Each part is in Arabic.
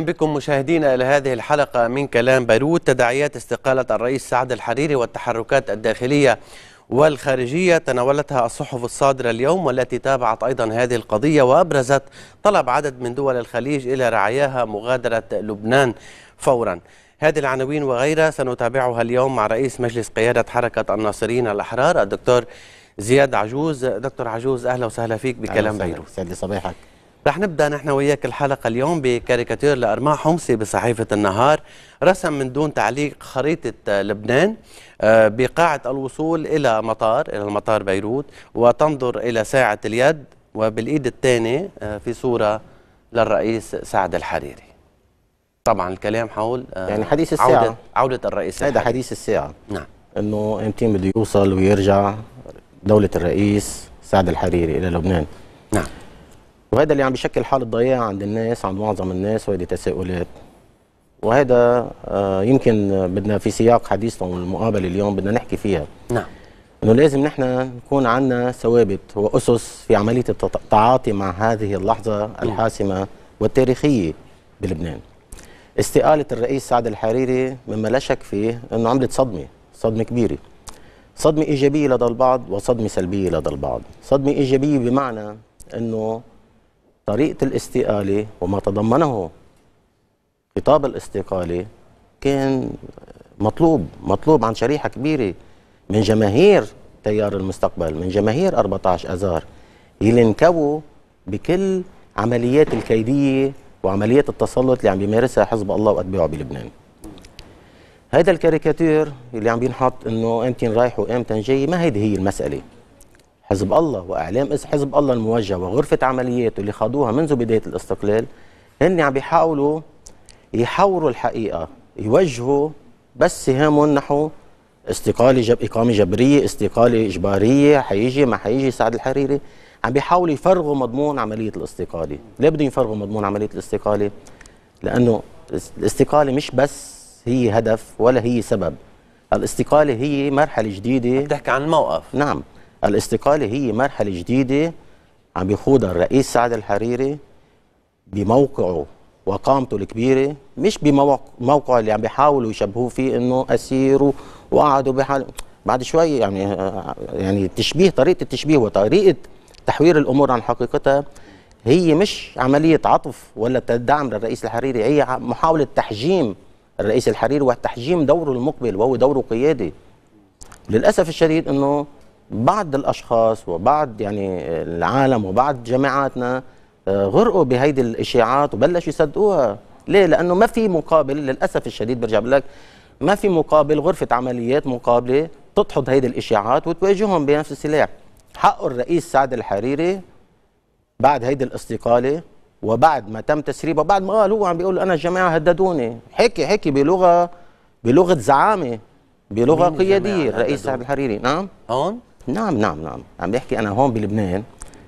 اهلا بكم مشاهدينا الى هذه الحلقه من كلام بيروت تداعيات استقاله الرئيس سعد الحريري والتحركات الداخليه والخارجيه تناولتها الصحف الصادره اليوم والتي تابعت ايضا هذه القضيه وابرزت طلب عدد من دول الخليج الى رعاياها مغادره لبنان فورا. هذه العناوين وغيرها سنتابعها اليوم مع رئيس مجلس قياده حركه الناصرين الاحرار الدكتور زياد عجوز، دكتور عجوز اهلا وسهلا فيك بكلام بيروت. سعد صباحك. رح نبدا نحن وياك الحلقه اليوم بكاريكاتير لارماع حمصي بصحيفه النهار رسم من دون تعليق خريطه آه، لبنان آه، بقاعه الوصول الى مطار الى المطار بيروت وتنظر الى ساعه اليد وبالايد الثانيه آه، في صوره للرئيس سعد الحريري طبعا الكلام حول يعني حديث الساعه عوده, عودة الرئيس هذا حديث الساعه نعم انه امتى بده يوصل ويرجع دوله الرئيس سعد الحريري الى لبنان نعم وهذا اللي عم بيشكل حاله ضياع عند الناس عند معظم الناس وهذه تساؤلات وهذا آه، يمكن بدنا في سياق حديثنا والمقابله اليوم بدنا نحكي فيها نعم انه لازم نحن نكون عندنا ثوابت واسس في عمليه التعاطي مع هذه اللحظه الحاسمه والتاريخيه بلبنان. استقاله الرئيس سعد الحريري مما لا شك فيه انه عملت صدمه، صدمه كبيره. صدمه ايجابيه لدى البعض وصدمه سلبيه لدى البعض. صدمه ايجابيه بمعنى انه طريقة الاستقالة وما تضمنه خطاب الاستقالة كان مطلوب مطلوب عن شريحة كبيرة من جماهير تيار المستقبل من جماهير 14 أذار اللي انكبوا بكل عمليات الكيدية وعمليات التسلط اللي عم بيمارسها حزب الله وأتباعه بلبنان هذا الكاريكاتير اللي عم بينحط انه امتين رايح وامتين جاي ما هيدي هي المساله حزب الله واعلام حزب الله الموجه وغرفه عملياته اللي خاضوها منذ بدايه الاستقلال هن عم بيحاولوا يحوروا الحقيقه يوجهوا بس سهامهم نحو استقاله جب اقامه جبريه استقاله اجباريه حيجي ما حيجي سعد الحريري عم بيحاولوا يفرغوا مضمون عمليه الاستقاله ليه بدهم يفرغوا مضمون عمليه الاستقاله لانه الاستقاله مش بس هي هدف ولا هي سبب الاستقاله هي مرحله جديده بتحكي عن الموقف نعم الاستقالة هي مرحلة جديدة عم بيخوضها الرئيس سعد الحريري بموقعه وقامته الكبيرة مش بموقعه اللي عم بيحاولوا يشبهوه فيه انه اسير وقعدوا بحال بعد شوي يعني يعني التشبيه طريقة التشبيه وطريقة تحوير الامور عن حقيقتها هي مش عملية عطف ولا دعم للرئيس الحريري هي محاولة تحجيم الرئيس الحريري وتحجيم دوره المقبل وهو دوره قيادي للأسف الشديد أنه بعض الاشخاص وبعض يعني العالم وبعض جماعاتنا آه، غرقوا بهيدي الاشاعات وبلشوا يصدقوها ليه لانه ما في مقابل للاسف الشديد برجع بقول لك ما في مقابل غرفه عمليات مقابله تدحض هيدي الاشاعات وتواجههم بنفس السلاح حق الرئيس سعد الحريري بعد هيدي الاستقاله وبعد ما تم تسريبه بعد ما قال هو عم بيقول انا الجماعه هددوني حكي حكي بلغه بلغه زعامه بلغه قياديه الرئيس سعد الحريري نعم هون نعم نعم نعم عم بحكي انا هون بلبنان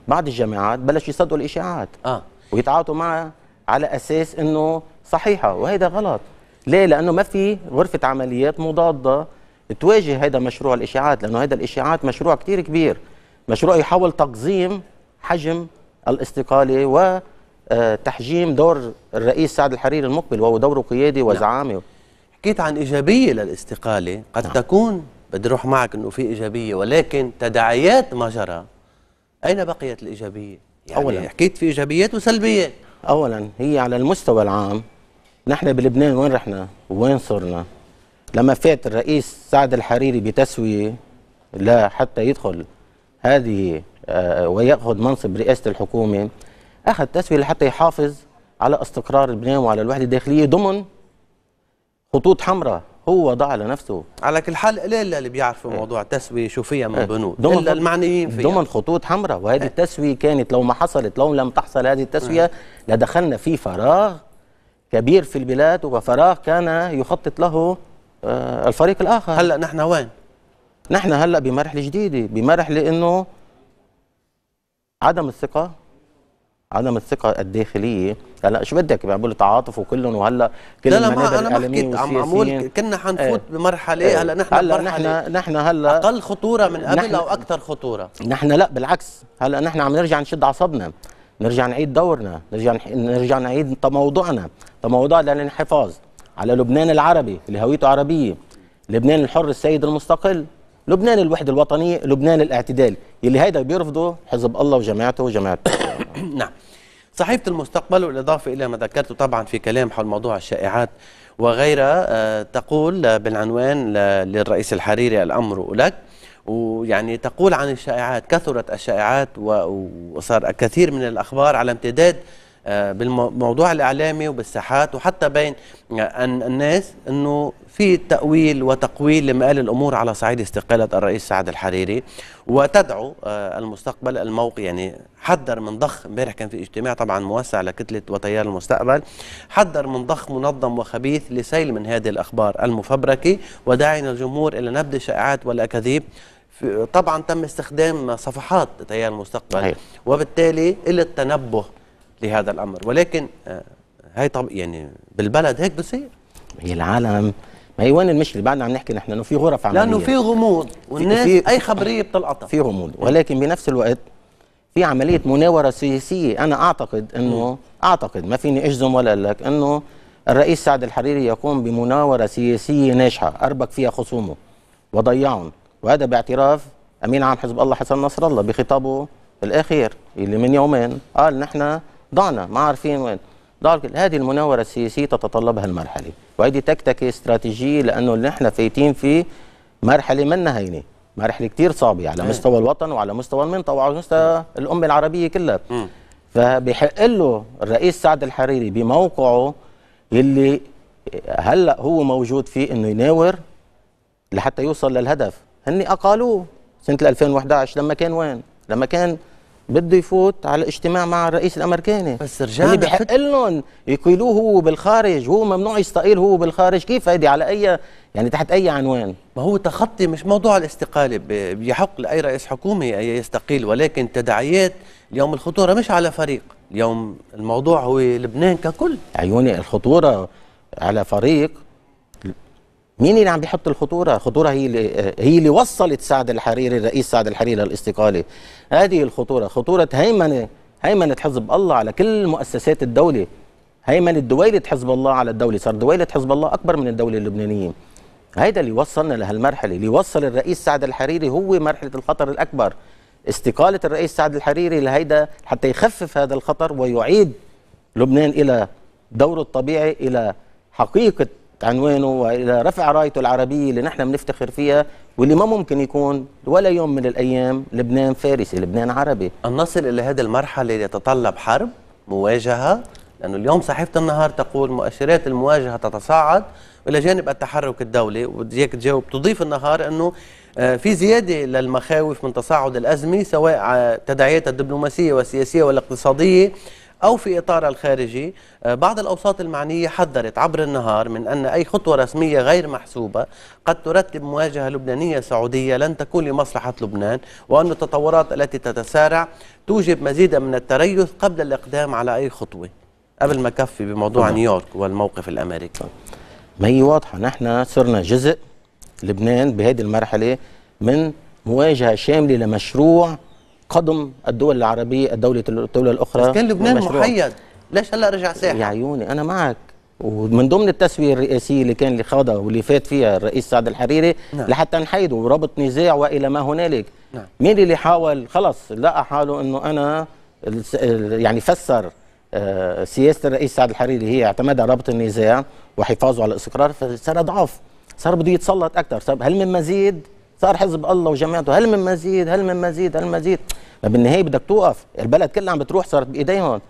بعض الجامعات بلشوا يصدقوا الاشاعات اه ويتعاطوا معها على اساس انه صحيحه وهذا غلط ليه لانه ما في غرفه عمليات مضاده تواجه هذا مشروع الاشاعات لانه هذا الاشاعات مشروع كثير كبير مشروع يحاول تقزيم حجم الاستقاله و آه، تحجيم دور الرئيس سعد الحريري المقبل وهو دوره قيادي نعم. وزعامي نعم. حكيت عن إيجابية للاستقالة قد نعم. تكون بدي اروح معك انه في ايجابيه ولكن تداعيات ما جرى اين بقيت الايجابيه؟ يعني أولا. حكيت في ايجابيات وسلبيات اولا هي على المستوى العام نحن بلبنان وين رحنا؟ وين صرنا؟ لما فات الرئيس سعد الحريري بتسويه لا حتى يدخل هذه آه، وياخذ منصب رئاسه الحكومه اخذ تسويه لحتى يحافظ على استقرار لبنان وعلى الوحده الداخليه ضمن خطوط حمراء هو وضع على نفسه على كل حال قليل اللي بيعرفوا إيه. موضوع التسويه شو فيها من إيه. بنود الا المعنيين فيها ضمن خطوط حمراء وهذه إيه. التسويه كانت لو ما حصلت لو لم تحصل هذه التسويه لدخلنا في فراغ كبير في البلاد وفراغ كان يخطط له آه، الفريق الاخر هلا نحن وين؟ نحن هلا بمرحله جديده بمرحله انه عدم الثقه عدم الثقه الداخليه إيه هلا يعني شو بدك بيعملوا يعني بقول تعاطف وكلهم وهلا كل لا لا ما انا ما عم عمول كنا حنفوت ايه بمرحله ايه هلا نحن هلا نحن نحن هلا اقل خطوره من قبل او اكثر خطوره نحن لا بالعكس هلا نحن عم نرجع نشد اعصابنا نرجع نعيد دورنا نرجع نرجع نعيد تموضعنا تموضع للانحفاظ على لبنان العربي اللي هويته عربيه لبنان الحر السيد المستقل لبنان الوحده الوطنيه لبنان الاعتدال يلي هيدا بيرفضه حزب الله وجماعته وجماعته نعم صحيفة المستقبل والإضافة إلى ما ذكرته طبعا في كلام حول موضوع الشائعات وغيرها آه، تقول آه، بالعنوان للرئيس الحريري الأمر لك ويعني تقول عن الشائعات كثرت الشائعات وصار كثير من الأخبار على امتداد آه، بالموضوع الاعلامي وبالساحات وحتى بين آه، الناس انه في تأويل وتقويل لما قال الأمور على صعيد استقالة الرئيس سعد الحريري وتدعو آه، المستقبل الموقع يعني حذر من ضخ امبارح كان في اجتماع طبعا موسع لكتلة وتيار المستقبل حذر من ضخ منظم وخبيث لسيل من هذه الأخبار المفبركة وداعين الجمهور إلى نبذ الشائعات والأكاذيب طبعا تم استخدام صفحات تيار المستقبل وبالتالي إلى التنبه لهذا الامر ولكن آه، هاي طب يعني بالبلد هيك بصير هي العالم ما هي وين المشكله بعدنا عم نحكي نحن انه في غرف عمليه لانه في غموض والناس في اي خبريه بتلقطها في غموض ولكن بنفس الوقت في عمليه مناوره سياسيه انا اعتقد انه اعتقد ما فيني اجزم ولا لك انه الرئيس سعد الحريري يقوم بمناوره سياسيه ناجحه اربك فيها خصومه وضيعهم وهذا باعتراف امين عام حزب الله حسن نصر الله بخطابه الاخير اللي من يومين قال نحن ضعنا ما عارفين وين هذه المناوره السياسيه تتطلبها المرحله وهذه تكتكه استراتيجيه لانه اللي احنا فايتين فيه مرحله منا هينه مرحله كثير صعبه على إيه. مستوى الوطن وعلى مستوى المنطقه وعلى مستوى إيه. الامه العربيه كلها إيه. فبحق له الرئيس سعد الحريري بموقعه اللي هلا هو موجود فيه انه يناور لحتى يوصل للهدف هن اقالوه سنه 2011 لما كان وين لما كان بده يفوت على اجتماع مع الرئيس الامريكاني بس رجعنا اللي بحق لهم يقيلوه هو بالخارج هو ممنوع يستقيل هو بالخارج كيف هيدي على اي يعني تحت اي عنوان ما هو تخطي مش موضوع الاستقاله بيحق لاي رئيس حكومه يستقيل ولكن تداعيات اليوم الخطوره مش على فريق اليوم الموضوع هو لبنان ككل عيوني الخطوره على فريق مين اللي عم بيحط الخطوره؟ الخطوره هي اللي هي اللي وصلت سعد الحريري الرئيس سعد الحريري للاستقاله. هذه الخطوره خطوره هيمنه هيمنه حزب الله على كل مؤسسات الدوله. هيمنه دويله حزب الله على الدوله، صار دويله حزب الله اكبر من الدوله اللبنانيه. هيدا اللي وصلنا لهالمرحله، اللي وصل الرئيس سعد الحريري هو مرحله الخطر الاكبر. استقاله الرئيس سعد الحريري لهيدا حتى يخفف هذا الخطر ويعيد لبنان الى دوره الطبيعي الى حقيقه عنوانه والى رفع رايته العربيه اللي نحن بنفتخر فيها واللي ما ممكن يكون ولا يوم من الايام لبنان فارسي لبنان عربي ان نصل الى هذه المرحله يتطلب حرب مواجهه لانه اليوم صحيفه النهار تقول مؤشرات المواجهه تتصاعد الى جانب التحرك الدولي وديك تجاوب تضيف النهار انه آه، في زياده للمخاوف من تصاعد الازمه سواء آه، تداعياتها الدبلوماسيه والسياسيه والاقتصاديه أو في إطارها الخارجي آه، بعض الأوساط المعنية حذرت عبر النهار من أن أي خطوة رسمية غير محسوبة قد ترتب مواجهة لبنانية سعودية لن تكون لمصلحة لبنان وأن التطورات التي تتسارع توجب مزيدا من التريث قبل الإقدام على أي خطوة قبل ما كفي بموضوع طبعا. نيويورك والموقف الأمريكي ما هي واضحة نحن صرنا جزء لبنان بهذه المرحلة من مواجهة شاملة لمشروع قدم الدول العربيه الدوله الدوله الاخرى بس كان لبنان محيد ليش هلا رجع ساحه يا عيوني انا معك ومن ضمن التسويه الرئاسيه اللي كان اللي خاضها واللي فات فيها الرئيس سعد الحريري نعم. لحتى نحيده وربط نزاع والى ما هنالك نعم. مين اللي حاول خلص لقى حاله انه انا يعني فسر آه، سياسه الرئيس سعد الحريري هي اعتمدها ربط النزاع وحفاظه على الاستقرار فصار ضعف صار بده يتسلط اكثر صار هل من مزيد صار حزب الله وجماعته هل من مزيد هل من مزيد هل من مزيد ما بالنهايه بدك توقف البلد كلها عم بتروح صارت بايديهم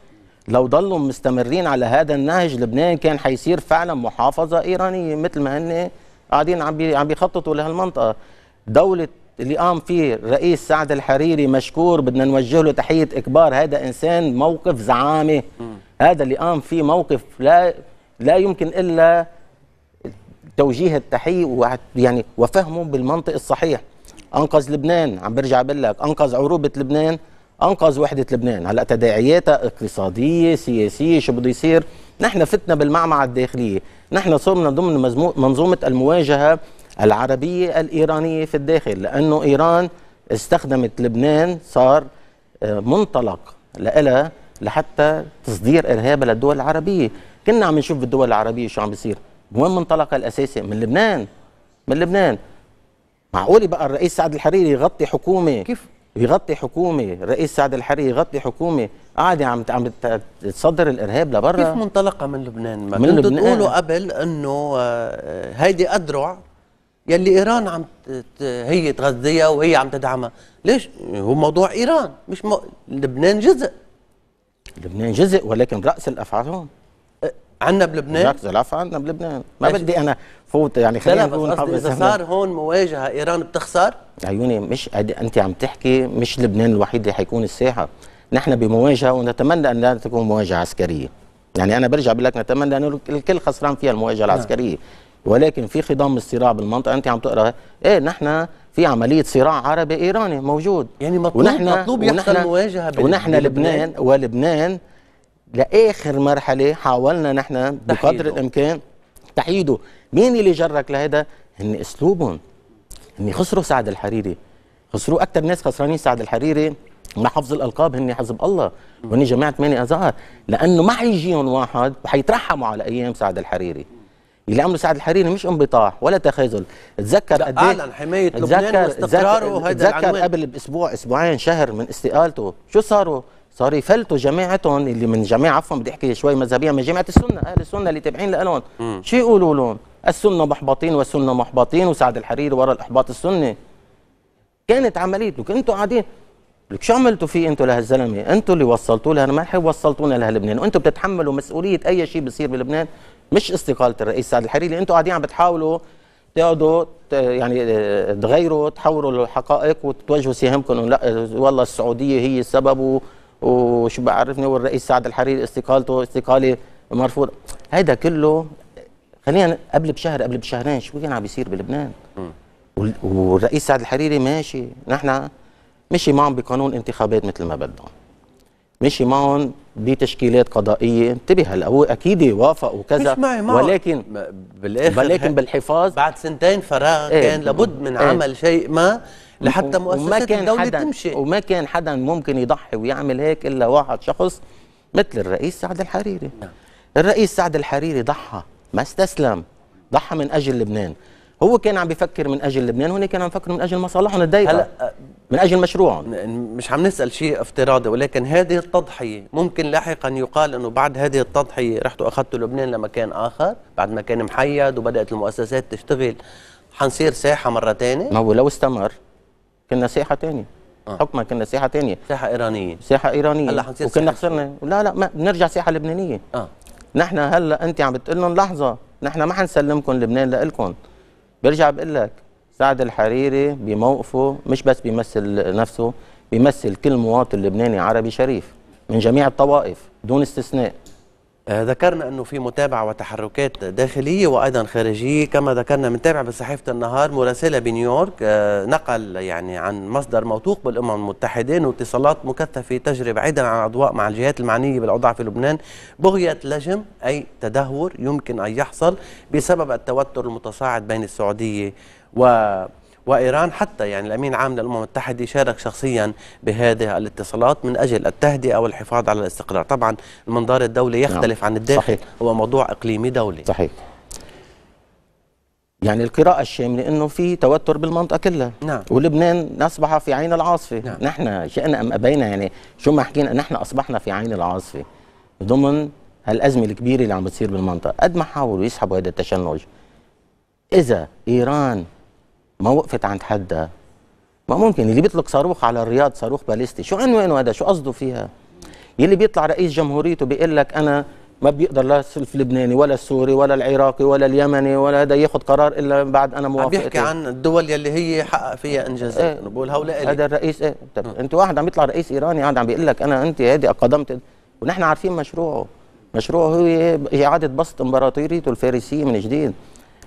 لو ضلوا مستمرين على هذا النهج لبنان كان حيصير فعلا محافظه ايرانيه مثل ما هن قاعدين عم عم بيخططوا لهالمنطقه دوله اللي قام فيه الرئيس سعد الحريري مشكور بدنا نوجه له تحيه اكبار هذا انسان موقف زعامه هذا اللي قام فيه موقف لا لا يمكن الا توجيه التحية يعني وفهمه بالمنطق الصحيح انقذ لبنان عم برجع بقول لك انقذ عروبه لبنان انقذ وحده لبنان هلا تداعياتها اقتصاديه سياسيه شو بده يصير نحن فتنا بالمعمعه الداخليه نحن صرنا ضمن منظومه المواجهه العربيه الايرانيه في الداخل لانه ايران استخدمت لبنان صار آه، منطلق لها لحتى تصدير ارهابها للدول العربيه كنا عم نشوف بالدول العربيه شو عم بيصير وين منطلقها الاساسي من لبنان من لبنان معقول بقى الرئيس سعد الحريري يغطي حكومه كيف يغطي حكومه الرئيس سعد الحريري يغطي حكومه قاعده عم عم تصدر الارهاب لبرا كيف منطلقه من لبنان ما من كنتوا تقولوا قبل انه آه، هيدي اذرع يلي ايران عم هي تغذيها وهي عم تدعمها ليش هو موضوع ايران مش مو... لبنان جزء لبنان جزء ولكن راس الافعال هون عندنا بلبنان خلاف عندنا بلبنان ما ماشي. بدي انا فوت يعني خلينا نقول اذا صار هون مواجهه ايران بتخسر عيوني مش انت عم تحكي مش لبنان الوحيد اللي حيكون الساحه نحن بمواجهه ونتمنى ان لا تكون مواجهه عسكريه يعني انا برجع بقول لك نتمنى ان الكل خسران فيها المواجهه نعم. العسكريه ولكن في خضم الصراع بالمنطقه انت عم تقرا ايه نحن في عمليه صراع عربي ايراني موجود يعني مطلوب ونحن مطلوب يحصل مواجهه ونحن لبنان ولبنان لاخر مرحله حاولنا نحن بقدر تحييده. الامكان تحييده مين اللي جرك لهذا هن اسلوبهم هن خسروا سعد الحريري خسروا اكثر ناس خسرانين سعد الحريري مع حفظ الالقاب هن حزب الله وهن جماعه 8 اذار لانه ما حيجيهم واحد وحيترحموا على ايام سعد الحريري اللي عمله سعد الحريري مش انبطاح ولا تخاذل تذكر قد إيه- اعلن حمايه لبنان واستقراره تذكر, تذكر قبل باسبوع اسبوعين شهر من استقالته شو صاروا صار يفلتوا جماعتهم اللي من جماعه عفوا بدي احكي شوي مذهبيه من جماعه السنه اهل السنه اللي تابعين لالهم شو يقولوا لهم؟ السنه محبطين والسنه محبطين وسعد الحريري وراء الاحباط السني كانت عمليه لك انتم قاعدين لك شو عملتوا فيه انتم لهالزلمه؟ انتم اللي وصلتوه ما وصلتونا لبنان وانتم بتتحملوا مسؤوليه اي شيء بصير بلبنان مش استقاله الرئيس سعد الحريري، انتم قاعدين عم بتحاولوا تقعدوا يعني آه، تغيروا تحوروا الحقائق وتوجهوا سهامكم لا والله السعوديه هي السبب وش بعرفني والرئيس سعد الحريري استقالته استقالي مرفوضه هيدا كله خلينا قبل بشهر قبل بشهرين شو كان عم بيصير بلبنان والرئيس سعد الحريري ماشي نحن مشي معهم بقانون انتخابات مثل ما بدهم مشي معهم بتشكيلات قضائيه انتبه هلا هو اكيد وافق وكذا مش معي معه. ولكن بالاخر ولكن بالحفاظ بعد سنتين فراغ ايه كان لابد من ايه عمل شيء ما لحتى مؤسسات الدوله تمشي وما كان حدا ممكن يضحي ويعمل هيك الا واحد شخص مثل الرئيس سعد الحريري نعم. الرئيس سعد الحريري ضحى ما استسلم ضحى من اجل لبنان هو كان عم بيفكر من اجل لبنان هون كان عم بيفكر من اجل مصالحهم الدايره هلا من اجل مشروعهم مش عم نسال شيء افتراضي ولكن هذه التضحيه ممكن لاحقا يقال انه بعد هذه التضحيه رحتوا اخذتوا لبنان لمكان اخر بعد ما كان محيد وبدات المؤسسات تشتغل حنصير ساحه مره ثانيه ما هو لو استمر كنا ساحه ثانيه آه. حكما كنا ساحه ثانيه ساحه ايرانيه ساحه ايرانيه هلا وكنا خسرنا لا لا ما بنرجع ساحه لبنانيه اه نحن هلا انت عم بتقول لهم لحظه نحن ما حنسلمكم لبنان لإلكم برجع بقول لك سعد الحريري بموقفه مش بس بيمثل نفسه بيمثل كل مواطن لبناني عربي شريف من جميع الطوائف دون استثناء آه، ذكرنا انه في متابعه وتحركات داخليه وايضا خارجيه كما ذكرنا بنتابع بصحيفه النهار مراسله بنيويورك آه، نقل يعني عن مصدر موثوق بالامم المتحده انه اتصالات مكثفه تجري بعيدا عن الاضواء مع الجهات المعنيه بالاوضاع في لبنان بغيه لجم اي تدهور يمكن ان يحصل بسبب التوتر المتصاعد بين السعوديه و وإيران حتى يعني الأمين العام للأمم المتحدة شارك شخصيا بهذه الاتصالات من أجل التهدئة والحفاظ على الاستقرار طبعا المنظار الدولي نعم. يختلف نعم. عن الداخل صحيح. هو موضوع إقليمي دولي صحيح يعني القراءة الشاملة انه في توتر بالمنطقة كلها نعم. ولبنان أصبح في عين العاصفة نعم. نحن شئنا ام ابينا يعني شو ما حكينا نحن اصبحنا في عين العاصفة ضمن هالازمة الكبيرة اللي عم بتصير بالمنطقة قد ما حاولوا يسحبوا هذا التشنج اذا ايران ما وقفت عند حدها ما ممكن اللي بيطلق صاروخ على الرياض صاروخ باليستي شو عنوانه هذا شو قصده فيها يلي بيطلع رئيس جمهوريته بيقول لك انا ما بيقدر لا السلف اللبناني ولا السوري ولا العراقي ولا اليمني ولا هذا ياخذ قرار الا بعد انا موافقه عم بيحكي عن الدول يلي هي حقق فيها انجازات ايه بقول هؤلاء هذا الرئيس ايه طب آه. انت واحد عم يطلع رئيس ايراني قاعد عم بيقول لك انا انت هذه قدمت ونحن عارفين مشروعه مشروعه هو اعاده بسط امبراطوريته الفارسيه من جديد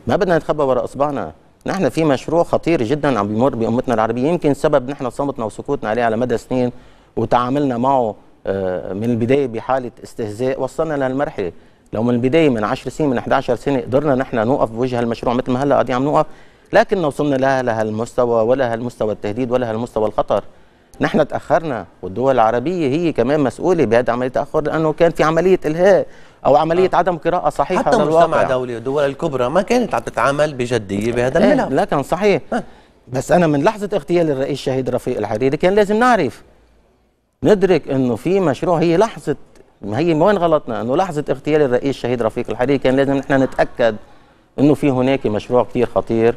ما بدنا نتخبى وراء اصبعنا نحن في مشروع خطير جدا عم بيمر بامتنا العربيه يمكن سبب نحن صمتنا وسكوتنا عليه على مدى سنين وتعاملنا معه آه، من البدايه بحاله استهزاء وصلنا لهالمرحله لو من البدايه من 10 سنين من 11 سنه قدرنا نحن نوقف بوجه هالمشروع مثل ما هلا قاعدين عم نوقف لكن وصلنا لا لهالمستوى ولا هالمستوى التهديد ولا هالمستوى الخطر نحن تاخرنا والدول العربيه هي كمان مسؤوله بهذا عمليه التاخر لانه كان في عمليه الهاء او عمليه آه. عدم قراءه صحيحه حتى مجتمع دولي والدول الكبرى ما كانت عم تتعامل بجديه إيه، بهذا الملف آه. لكن صحيح آه. بس انا من لحظه اغتيال الرئيس الشهيد رفيق الحريري كان لازم نعرف ندرك انه في مشروع هي لحظه ما هي وين غلطنا انه لحظه اغتيال الرئيس الشهيد رفيق الحريري كان لازم نحن نتاكد انه في هناك مشروع كثير خطير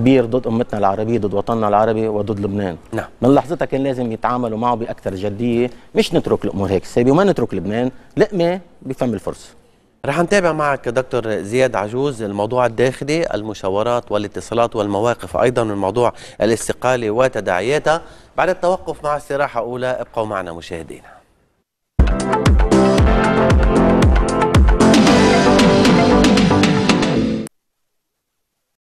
كبير ضد امتنا العربيه ضد وطننا العربي وضد لبنان نعم. من لحظتها كان لازم يتعاملوا معه باكثر جديه مش نترك الامور هيك سابي وما نترك لبنان لقمه بفم الفرس رح نتابع معك دكتور زياد عجوز الموضوع الداخلي المشاورات والاتصالات والمواقف أيضا من موضوع الاستقالة وتداعياتها بعد التوقف مع استراحة أولى ابقوا معنا مشاهدينا